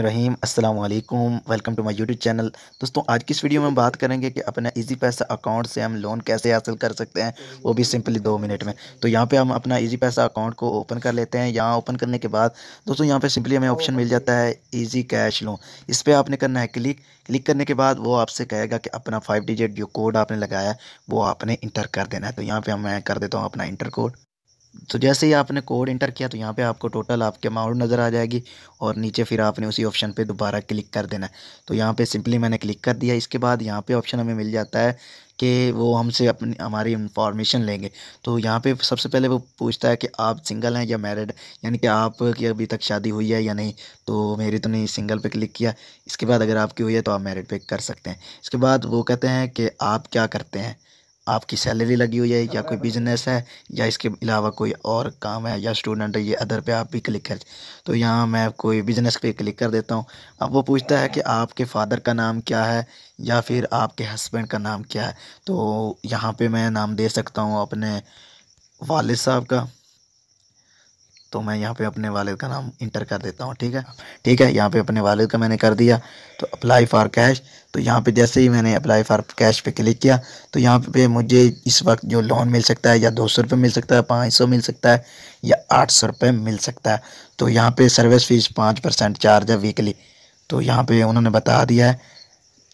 रहीम अस्सलाम वालेकुम welcome to my YouTube channel दोस्तों आज की इस वीडियो में बात करेंगे कि अपना इजी पैसा अकाउंट से हम लोन कैसे हासिल कर सकते हैं वो भी सिंपली दो मिनट में तो यहाँ पे हम अपना इजी पैसा अकाउंट को ओपन कर लेते हैं यहाँ ओपन करने के बाद दोस्तों यहाँ पे सिंपली हमें ऑप्शन मिल जाता है ईजी कैश लोन इस पर आपने करना है क्लिक क्लिक करने के बाद वो आपसे कहेगा कि अपना फाइव डिजिट जो कोड आपने लगाया है वो आपने इंटर कर देना है तो यहाँ पर मैं कर देता हूँ अपना इंटर कोड तो जैसे ही आपने कोड इंटर किया तो यहाँ पे आपको टोटल आपके अमाउंट नज़र आ जाएगी और नीचे फिर आपने उसी ऑप्शन पे दोबारा क्लिक कर देना है तो यहाँ पे सिंपली मैंने क्लिक कर दिया इसके बाद यहाँ पे ऑप्शन हमें मिल जाता है कि वो हमसे अपनी हमारी इंफॉर्मेशन लेंगे तो यहाँ पे सबसे पहले वो पूछता है कि आप सिंगल हैं या मैरिड यानी कि आप की अभी तक शादी हुई है या नहीं तो मेरी तो नहीं सिंगल पे क्लिक किया इसके बाद अगर आपकी हुई है तो आप मैरिड पे कर सकते हैं इसके बाद वो कहते हैं कि आप क्या करते हैं आपकी सैलरी लगी हुई है या कोई बिजनेस है या इसके अलावा कोई और काम है या स्टूडेंट है ये अदर पे आप भी क्लिक कर तो यहाँ मैं कोई बिजनेस पे क्लिक कर देता हूँ अब वो पूछता है कि आपके फादर का नाम क्या है या फिर आपके हस्बैंड का नाम क्या है तो यहाँ पे मैं नाम दे सकता हूँ अपने वालिद साहब का तो मैं यहाँ पे अपने वालिद का नाम इंटर कर देता हूँ ठीक है ठीक है यहाँ पे अपने वालिद का मैंने कर दिया तो अप्लाई फ़ार कैश तो यहाँ पे जैसे ही मैंने अप्लाई फ़ार कैश पे क्लिक किया तो यहाँ पे मुझे इस वक्त जो लोन मिल सकता है या दो सौ रुपये मिल सकता है पाँच सौ मिल सकता है या आठ सौ रुपये मिल सकता है तो यहाँ पर सर्विस फ़ीस पाँच परसेंट चार्ज है वीकली तो यहाँ पर उन्होंने बता दिया है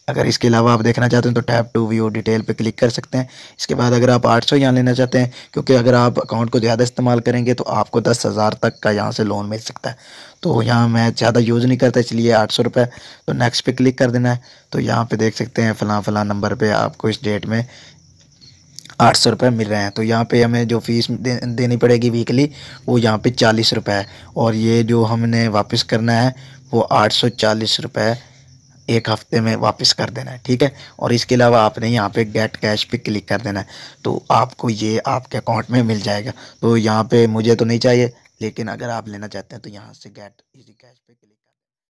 अगर इसके अलावा आप देखना चाहते हैं तो टैप टू व्यू डिटेल पे क्लिक कर सकते हैं इसके बाद अगर आप 800 सौ यहाँ लेना चाहते हैं क्योंकि अगर आप अकाउंट को ज़्यादा इस्तेमाल करेंगे तो आपको दस हज़ार तक का यहाँ से लोन मिल सकता है तो यहाँ मैं ज़्यादा यूज़ नहीं करता इसलिए आठ सौ रुपये तो नेक्स्ट पर क्लिक कर देना है तो यहाँ पर देख सकते हैं फ़लाँ फ़लाँ नंबर पर आपको इस डेट में आठ सौ रुपये मिल रहे हैं तो यहाँ पे हमें जो फ़ीस दे, देनी पड़ेगी वीकली वो यहाँ पे चालीस रुपये है और ये जो हमने वापस करना है वो आठ सौ चालीस रुपये एक हफ्ते में वापस कर देना है ठीक है और इसके अलावा आपने यहाँ पे गेट कैश पे क्लिक कर देना है तो आपको ये आपके अकाउंट में मिल जाएगा तो यहाँ पे मुझे तो नहीं चाहिए लेकिन अगर आप लेना चाहते हैं तो यहाँ से गेट इजी कैश पे क्लिक